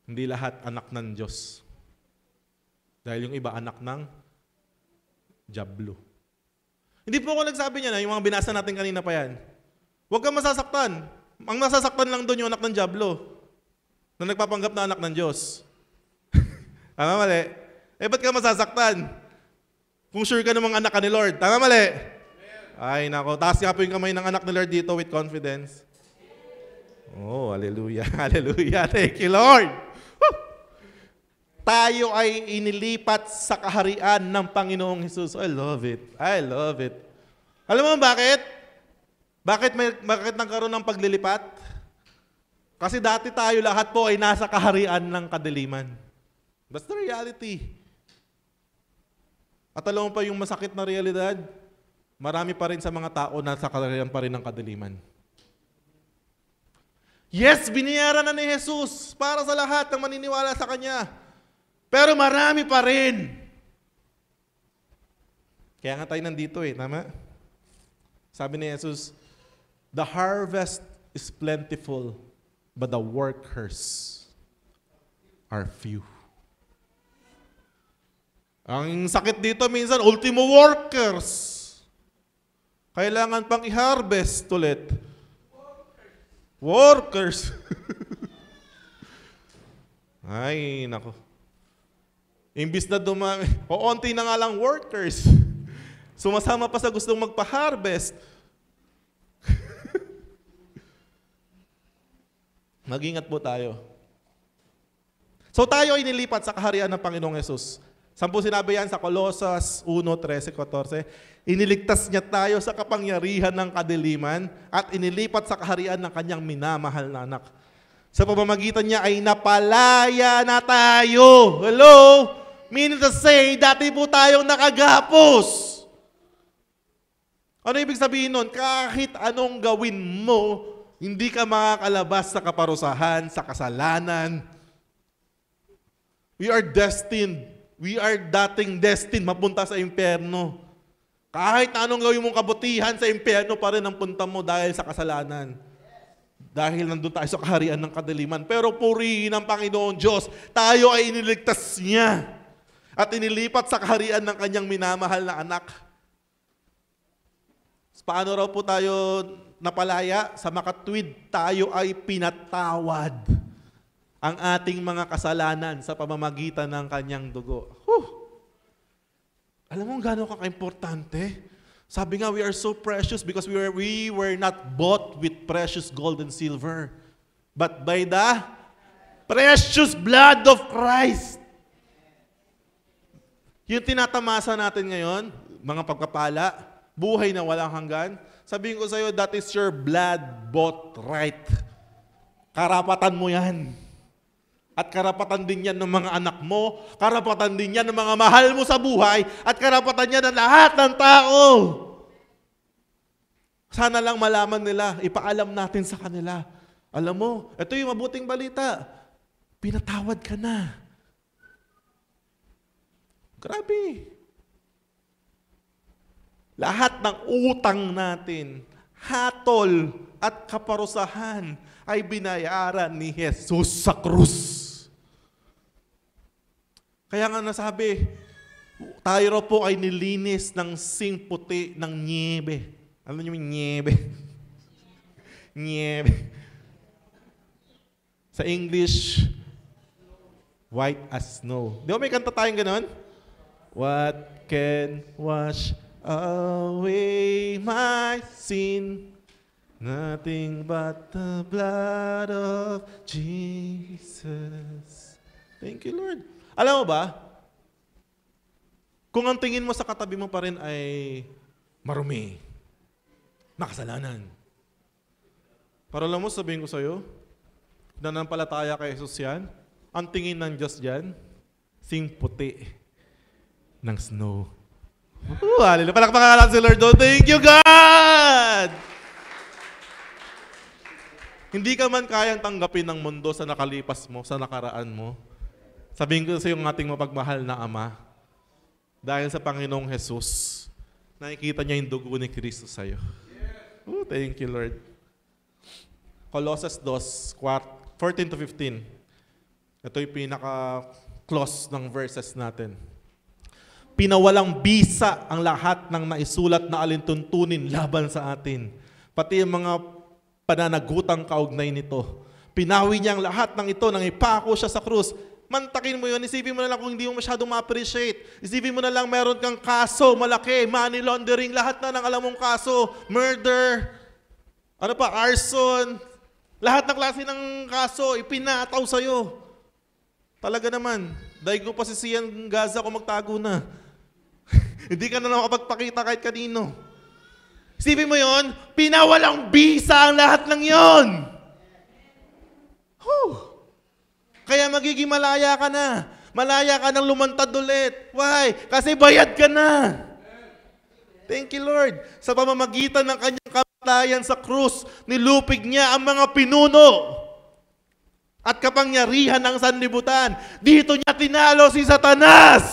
Hindi lahat anak ng Diyos. Dahil yung iba anak ng Diablo. Hindi po ako nagsabi niya na ah. yung mga binasa natin kanina pa yan. Huwag kang masasaktan. Ang masasaktan lang doon yung anak ng Diablo na nagpapanggap na anak ng Diyos. Tama mali? Eh, ba't ka masasaktan? Kung sure ka mga anak ka ni Lord. Tama mali? Ay, nako. Taas nga po yung kamay ng anak ni Lord dito with confidence. Oh, hallelujah, hallelujah. Thank you, Lord. Tayo ay inilipat sa kaharian ng Panginoong Jesus. I love it. I love it. Alam mo bakit? Bakit may bakit nagkaroon ng paglilipat? Kasi dati tayo lahat po ay nasa kaharian ng kadiliman. That's the reality. At alam mo pa yung masakit na realidad, marami pa rin sa mga tao na sa kalayan pa rin ng kadiliman. Yes, binayaran na ni Jesus para sa lahat ng maniniwala sa Kanya. Pero marami pa rin. Kaya nga tayo nandito eh, tama? Sabi ni Jesus, The harvest is plentiful, but the workers are few. Ang sakit dito minsan, ultimo workers. Kailangan pang i-harvest ulit. Workers. Ay, nako. Imbis na dumami, o onti na nga lang workers. Sumasama pa sa gustong magpa-harvest. Mag-ingat po tayo. So tayo ay nilipat sa kaharian ng Panginoong Yesus. Saan po sinabi yan? Sa Colosas 113 14. Iniligtas niya tayo sa kapangyarihan ng kadiliman at inilipat sa kaharian ng kanyang minamahal na anak. Sa pamamagitan niya ay napalaya na tayo. Hello? Meaning to say, dati po tayong nakagapos. Ano ibig sabihin nun? Kahit anong gawin mo, hindi ka makakalabas sa kaparusahan, sa kasalanan. We are destined We are dating destined mapunta sa impyerno. Kahit anong gawin mong kabutihan sa impyerno pa rin ang punta mo dahil sa kasalanan. Dahil nandun tayo sa kaharian ng kadiliman. Pero purihin ang Panginoon Diyos. Tayo ay iniligtas niya. At inilipat sa kaharian ng kanyang minamahal na anak. Paano raw po tayo napalaya? Sa makatwid, tayo ay pinatawad ang ating mga kasalanan sa pamamagitan ng kanyang dugo. Whew! Alam mo gano'ng kaka-importante? Sabi nga, we are so precious because we were, we were not bought with precious gold and silver, but by the precious blood of Christ. Yung tinatamasa natin ngayon, mga pagkapala, buhay na walang hanggan, sabihin ko sa'yo, that is your blood-bought right. Karapatan mo yan. At karapatan din yan ng mga anak mo, karapatan din yan ng mga mahal mo sa buhay, at karapatan niya ng lahat ng tao. Sana lang malaman nila, ipaalam natin sa kanila. Alam mo, ito yung mabuting balita. Pinatawad ka na. Grabe. Lahat ng utang natin, hatol at kaparusahan ay binayaran ni Jesus sa krus. Kaya nga nasabi, tayo raw po ay nilinis ng sing puti ng niebe. Ano niyo yung niebe? niebe. Sa English, white as snow. Di ba may kanta tayong ganun? What can wash away my sin? Nothing but the blood of Jesus. Thank you, Lord. Alam mo ba, kung ang tingin mo sa katabi mo pa rin ay marumi, makasalanan. Para alam mo, sabihin ko sa sa'yo, nanampalataya kay Jesus yan, ang tingin ng Diyos dyan, sing puti ng snow. Oh, hallelujah. Palakpakan natin si Lord doon. Thank you, God! Hindi ka man kayang tanggapin ng mundo sa nakalipas mo, sa nakaraan mo. Sabihin ko sa iyo ang ating mapagmahal na Ama, dahil sa Panginoong Jesus, nakikita niya yung dugo ni Kristo sa iyo. Ooh, thank you, Lord. Colossus 2, 14 to 15. Ito yung pinaka-close ng verses natin. Pinawalang bisa ang lahat ng naisulat na alintuntunin laban sa atin. Pati yung mga pananagutang kaugnay nito. Pinawi niya ang lahat ng ito nang ipako siya sa krus mantakin mo yun, isipin mo na lang kung hindi mo masyadong ma-appreciate. Isipin mo na lang meron kang kaso, malaki, money laundering, lahat na ng alam mong kaso, murder, ano pa, arson, lahat ng klase ng kaso, ipinataw sa'yo. Talaga naman, dahil ko pa si Sian Gaza kung magtago na. hindi ka na makapagpakita kahit kanino. Isipin mo yon, pinawalang bisa ang lahat ng yon. Whew. Kaya magiging malaya ka na. Malaya ka nang lumantad ulit. Why? Kasi bayad ka na. Thank you, Lord. Sa pamamagitan ng kanyang kamatayan sa krus, nilupig niya ang mga pinuno at kapangyarihan ng sanlibutan. Dito niya tinalo si Satanas.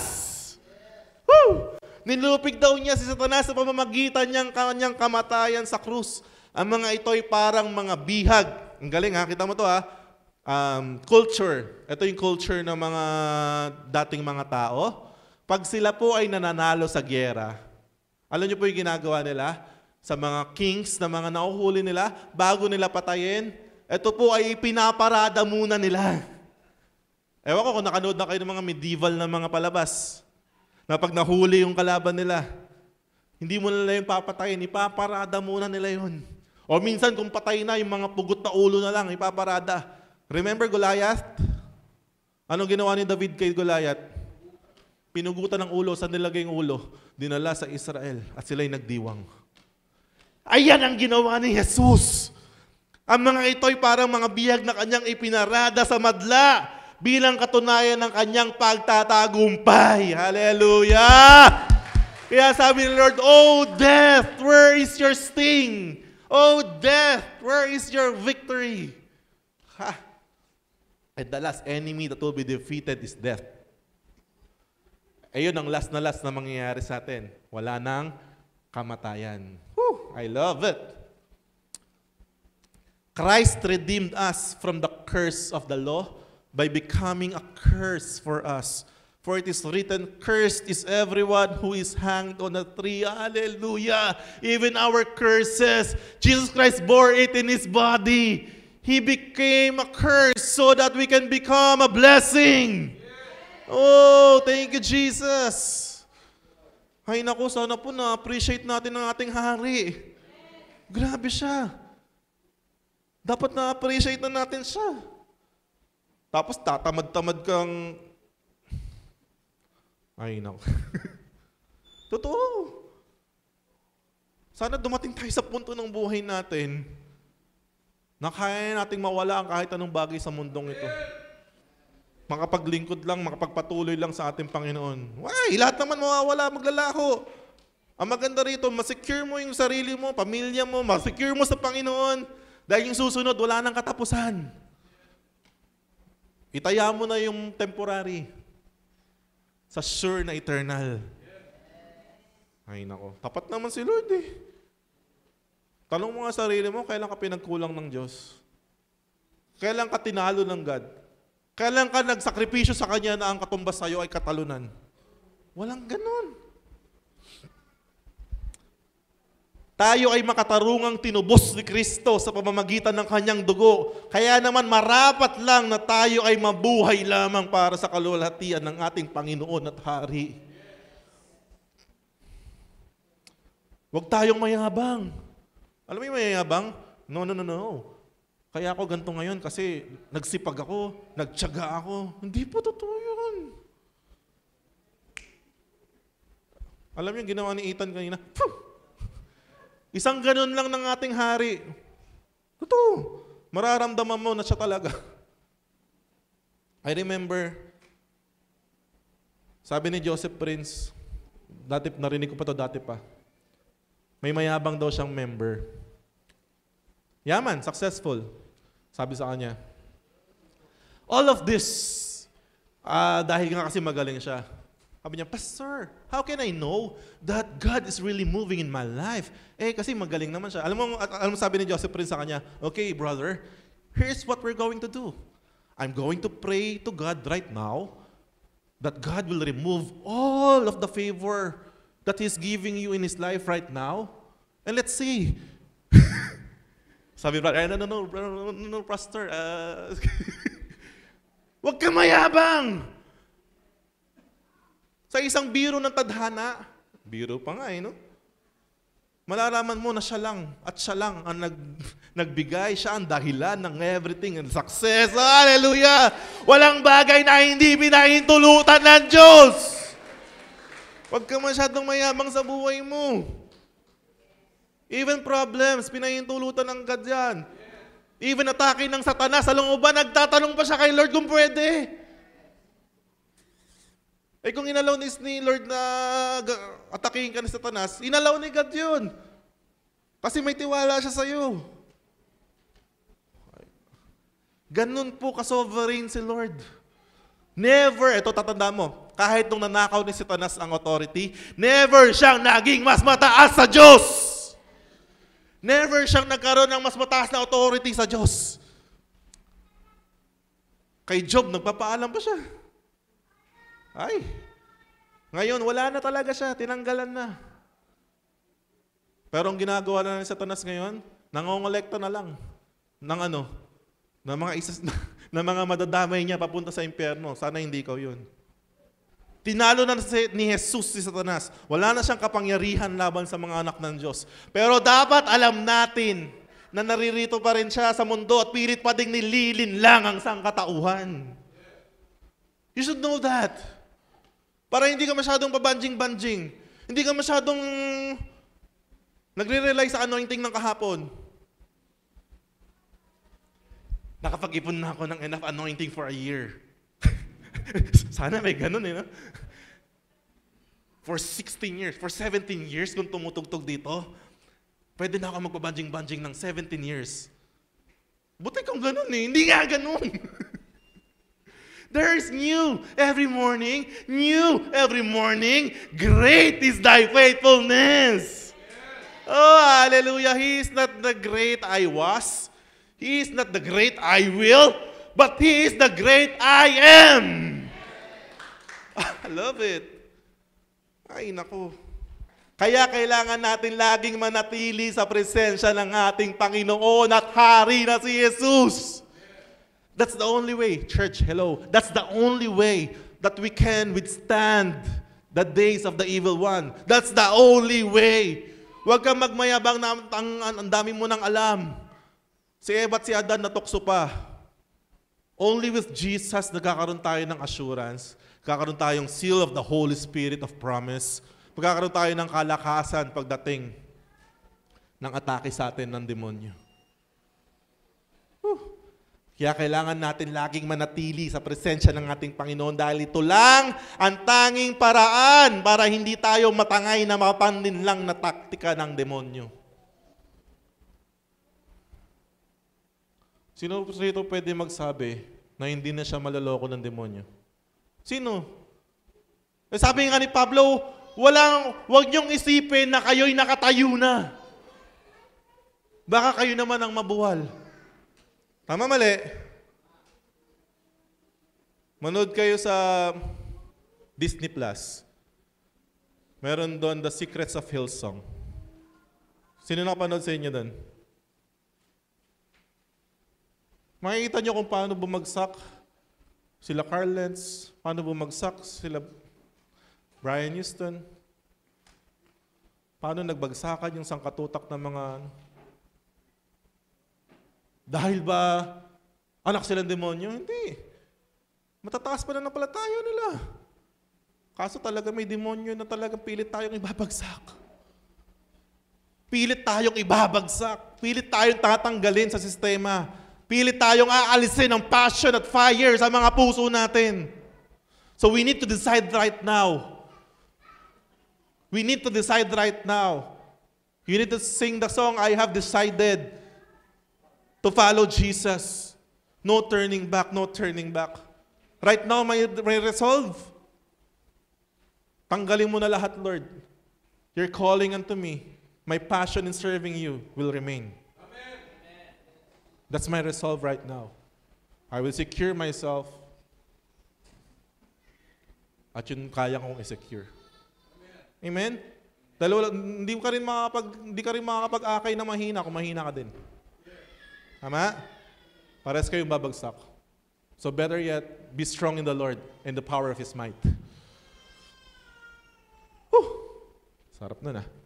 Woo! Nilupig daw niya si Satanas sa pamamagitan niyang kanyang kamatayan sa krus. Ang mga ito ay parang mga bihag. Ang galing ha, kita mo to ha um, culture. Ito yung culture ng mga dating mga tao. Pag sila po ay nananalo sa gyera, alam niyo po yung ginagawa nila? Sa mga kings na mga nauhuli nila, bago nila patayin, ito po ay pinaparada muna nila. Ewan ko kung nakanood na kayo ng mga medieval na mga palabas na pag nahuli yung kalaban nila, hindi mo nila yung papatayin, ipaparada muna nila yun. O minsan kung patay na, yung mga pugot na ulo na lang, ipaparada. Remember Goliath? Anong ginawa ni David kay Goliath? Pinugutan ng ulo, saan nilagay ang ulo? Dinala sa Israel at sila'y nagdiwang. Ayan ang ginawa ni Jesus. Ang mga ito'y parang mga bihag na kanyang ipinarada sa madla bilang katunayan ng kanyang pagtatagumpay. Hallelujah! Kaya sabi ni Lord, Oh death, where is your sting? Oh death, where is your victory? Ha! And the last enemy that will be defeated is death. Ayun ang last na last na mangyayari sa atin. Wala nang kamatayan. Whew, I love it. Christ redeemed us from the curse of the law by becoming a curse for us. For it is written, Cursed is everyone who is hanged on a tree. Hallelujah! Even our curses, Jesus Christ bore it in His body. He became a curse so that we can become a blessing. Oh, thank you, Jesus. Ay naku, sana po na-appreciate natin ang ating hari. Grabe siya. Dapat na-appreciate na natin siya. Tapos tatamad-tamad kang... Ay naku. Totoo. Sana dumating tayo sa punto ng buhay natin na kaya nating mawala ang kahit anong bagay sa mundong ito. Makapaglingkod lang, makapagpatuloy lang sa ating Panginoon. Why? Lahat naman mawawala, maglalaho. Ang maganda rito, masecure mo yung sarili mo, pamilya mo, masecure mo sa Panginoon. Dahil yung susunod, wala nang katapusan. Itaya mo na yung temporary sa sure na eternal. Ay nako, tapat naman si Lord eh. Tanong mo nga sarili mo, kailan ka pinagkulang ng Diyos? Kailan ka tinalo ng God? Kailan ka nagsakripisyo sa Kanya na ang katumbas sa iyo ay katalunan? Walang ganun. Tayo ay makatarungang tinubos ni Kristo sa pamamagitan ng kanyang dugo. Kaya naman marapat lang na tayo ay mabuhay lamang para sa kalulatian ng ating Panginoon at Hari. Huwag tayong mayabang. Alam mo yung mayayabang? No, no, no, no. Kaya ako ganito ngayon kasi nagsipag ako, nagtyaga ako. Hindi po totoo yun. Alam mo yung ginawa ni Ethan kanina, Phew! isang ganun lang ng ating hari. Totoo. Mararamdaman mo na siya talaga. I remember, sabi ni Joseph Prince, dati, narinig ko pa to dati pa, may mayabang daw siyang member. Yaman, successful. Sabi sa kanya. All of this, uh, dahil nga kasi magaling siya. Sabi niya, Pastor, how can I know that God is really moving in my life? Eh, kasi magaling naman siya. Alam mo, alam mo sabi ni Joseph Prince sa kanya, Okay, brother, here's what we're going to do. I'm going to pray to God right now that God will remove all of the favor that He's giving you in His life right now? And let's see. Sabi, brother, no, no, no, no, no, no pastor. Uh, Huwag ka mayabang! Sa isang biro ng tadhana, biro pa nga eh, no? Malalaman mo na siya lang at siya lang ang nag, nagbigay, siya ang dahilan ng everything and success. Hallelujah! Walang bagay na hindi pinahintulutan ng Diyos! Huwag ka masyadong mayabang sa buhay mo. Even problems, pinahintulutan ng God yan. Even atake ng satanas sa lunguban, nagtatanong pa siya kay Lord kung pwede. Eh kung inalaw ni, Lord na atakihin ka ni satanas, inalaw ni God yun. Kasi may tiwala siya sa'yo. Ganun po ka-sovereign si Lord. Never, ito tatanda mo, kahit nung nanakaw ni Satanas ang authority, never siyang naging mas mataas sa Diyos. Never siyang nagkaroon ng mas mataas na authority sa Diyos. Kay Job, nagpapaalam pa siya. Ay, ngayon wala na talaga siya, tinanggalan na. Pero ang ginagawa na ni Satanas ngayon, nangongolekta na lang ng ano, ng mga isas, ng mga madadamay niya papunta sa impyerno. Sana hindi ko yun. Tinalo na ni Jesus si Satanas. Wala na siyang kapangyarihan laban sa mga anak ng Diyos. Pero dapat alam natin na naririto pa rin siya sa mundo at pilit pa ding nililin lang ang sangkatauhan. You should know that. Para hindi ka masyadong pabanjing-banjing. Hindi ka masyadong nagre-rely sa anointing ng kahapon. Nakapag-ipon na ako ng enough anointing for a year. Sana may ganun eh, no? For 16 years, for 17 years kung tumutugtog dito, pwede na ako magbabanjing-banjing ng 17 years. Buti kung ganun eh, hindi nga ganun. There is new every morning, new every morning. Great is thy faithfulness. Oh, hallelujah. He is not the great I was. He is not the great I will. But He is the great I am. I love it. Ay, nako. Kaya kailangan natin laging manatili sa presensya ng ating Panginoon at Hari na si Jesus. That's the only way, church, hello. That's the only way that we can withstand the days of the evil one. That's the only way. Huwag kang magmayabang na ang, ang dami mo nang alam. Si Eva at si Adan natukso pa. Only with Jesus nagkakaroon tayo ng assurance Kakaroon tayong seal of the Holy Spirit of promise. Magkakaroon tayo ng kalakasan pagdating ng atake sa atin ng demonyo. Whew. Kaya kailangan natin laging manatili sa presensya ng ating Panginoon dahil ito lang ang tanging paraan para hindi tayo matangay na mapandin lang na taktika ng demonyo. Sino po sa ito pwede magsabi na hindi na siya malaloko ng demonyo? Sino? Eh, sabi nga ni Pablo, walang, wag niyong isipin na kayo'y nakatayo na. Baka kayo naman ang mabuhal. Tama mali? Manood kayo sa Disney Plus. Meron doon The Secrets of Hillsong. Sino nakapanood sa inyo doon? Makikita niyo kung paano bumagsak sila Carl Lentz, paano bumagsak, sila Brian Houston, paano nagbagsakan yung sangkatutak ng mga ano? Dahil ba anak silang demonyo? Hindi. Matataas pa na pala tayo nila. Kaso talaga may demonyo na talagang pilit tayong ibabagsak. Pilit tayong ibabagsak. Pilit tayong tatanggalin sa sistema pili tayong aalisin ang passion at fire sa mga puso natin. So we need to decide right now. We need to decide right now. You need to sing the song, I have decided to follow Jesus. No turning back, no turning back. Right now, may, may resolve. Tanggalin mo na lahat, Lord. You're calling unto me, my passion in serving you will remain. That's my resolve right now. I will secure myself at yun kaya kong i-secure. Amen? Dalawa, hindi ka rin makakapag, hindi ka rin makakapag-akay na mahina kung mahina ka din. Tama? Pares kayong babagsak. So better yet, be strong in the Lord and the power of His might. Whew! Sarap na ah. na.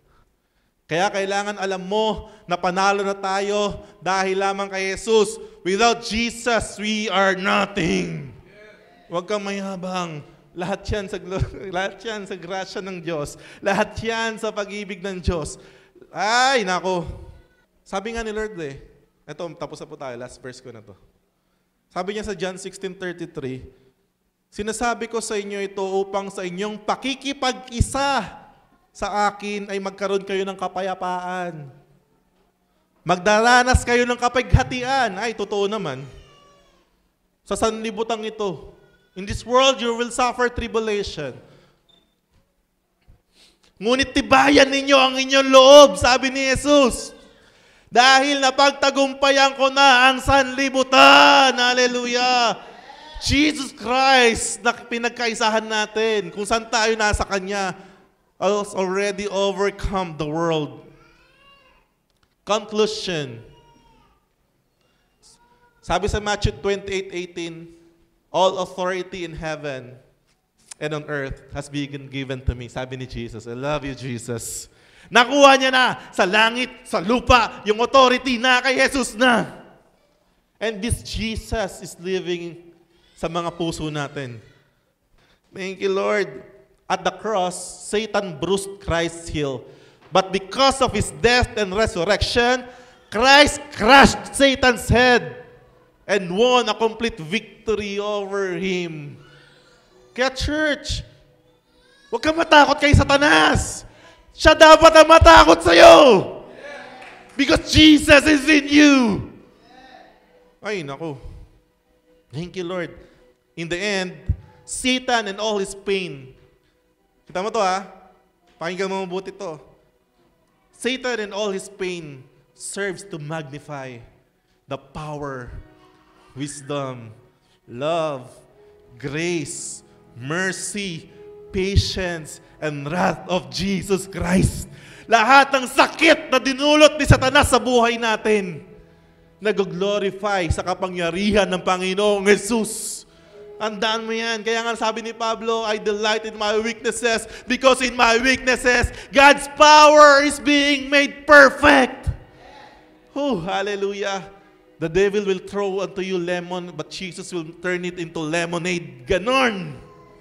Kaya kailangan alam mo na panalo na tayo dahil lamang kay Jesus. Without Jesus, we are nothing. Huwag kang mayabang. Lahat yan, sa, lahat yan sa grasya ng Diyos. Lahat yan sa pag-ibig ng Diyos. Ay, nako. Sabi nga ni Lord eh. Ito, tapos na po tayo. Last verse ko na to. Sabi niya sa John 16.33, Sinasabi ko sa inyo ito upang sa inyong pakikipag-isa sa akin ay magkaroon kayo ng kapayapaan. Magdaranas kayo ng kapighatian. Ay, totoo naman. Sa sanlibutan ito, in this world you will suffer tribulation. Ngunit tibayan ninyo ang inyong loob, sabi ni Jesus. Dahil napagtagumpayan ko na ang sanlibutan. Hallelujah! Jesus Christ na pinagkaisahan natin kung saan tayo nasa Kanya has already overcome the world. Conclusion. Sabi sa Matthew 28:18, all authority in heaven and on earth has been given to me. Sabi ni Jesus, I love you, Jesus. Nakuha niya na sa langit, sa lupa, yung authority na kay Jesus na. And this Jesus is living sa mga puso natin. Thank you, Lord. At the cross, Satan bruised Christ's heel. But because of his death and resurrection, Christ crushed Satan's head and won a complete victory over him. Kaya church, huwag kang matakot kay Satanas. Siya dapat ang matakot sa'yo. Because Jesus is in you. Ay, naku. Thank you, Lord. In the end, Satan and all his pain Tama to ha? Pakinggan mo mabuti to. Satan and all his pain serves to magnify the power, wisdom, love, grace, mercy, patience, and wrath of Jesus Christ. Lahat ng sakit na dinulot ni Satanas sa buhay natin, nag-glorify sa kapangyarihan ng Panginoong Jesus. Andaan mo yan. Kaya nga sabi ni Pablo, I delight in my weaknesses because in my weaknesses, God's power is being made perfect. Oh, hallelujah. The devil will throw unto you lemon, but Jesus will turn it into lemonade. Ganon.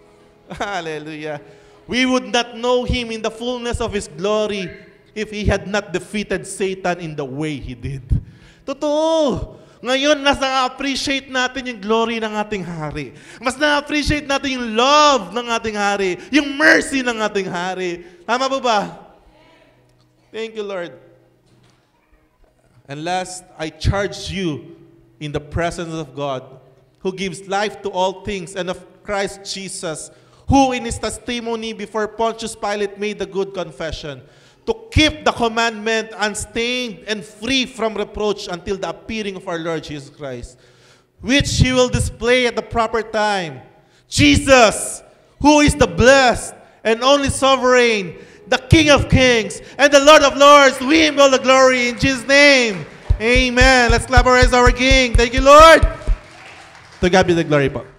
Hallelujah. We would not know Him in the fullness of His glory if He had not defeated Satan in the way He did. Totoo. Ngayon, mas na-appreciate natin yung glory ng ating hari. Mas na-appreciate natin yung love ng ating hari, yung mercy ng ating hari. Tama po ba? Thank you, Lord. And last, I charge you in the presence of God, who gives life to all things, and of Christ Jesus, who in his testimony before Pontius Pilate made the good confession. to keep the commandment unstained and free from reproach until the appearing of our Lord Jesus Christ, which he will display at the proper time. Jesus, who is the blessed and only sovereign, the King of kings and the Lord of lords, we him all the glory in Jesus' name. Amen. Let's clap our hands, our King. Thank you, Lord. To God be the glory,